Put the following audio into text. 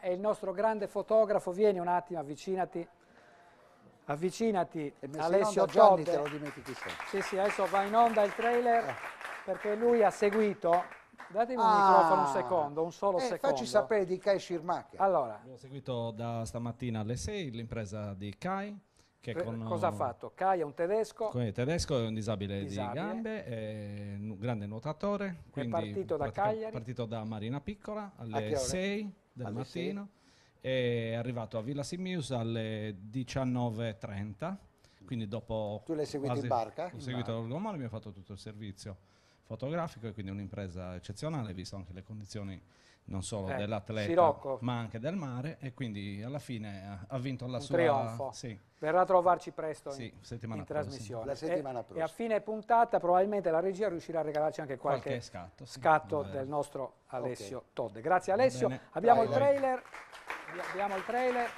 è il nostro grande fotografo. Vieni un attimo, avvicinati. Avvicinati, Alessio Gianni Todd. te lo dimentichi sempre. Sì, sì, adesso va in onda il trailer eh. perché lui ha seguito. Datemi ah. un microfono un secondo, un solo eh, secondo. Facci sapere di Kai Schirmacher. Allora. L'ho seguito da stamattina alle 6, l'impresa di Kai. Che con, cosa ha fatto? Kai è un tedesco. È tedesco è un disabile, disabile, di gambe, è un grande nuotatore. Quindi è partito da Cagliari. È partito da Marina Piccola alle 6 del alle mattino, sei. è arrivato a Villa Simius alle 19.30 quindi dopo... Tu l'hai seguito in barca? Ho seguito l'Orgo Mare, abbiamo fatto tutto il servizio fotografico e quindi un'impresa eccezionale, visto anche le condizioni non solo eh, dell'atleta Sirocco. ma anche del mare e quindi alla fine ha vinto la Un sua... Trionfo. Sì. Verrà a trovarci presto sì, in, in trasmissione. La settimana e, prossima. E a fine puntata probabilmente la regia riuscirà a regalarci anche qualche, qualche scatto, sì. scatto del nostro Alessio okay. Todde. Grazie Alessio, abbiamo il, trailer, abbiamo il trailer.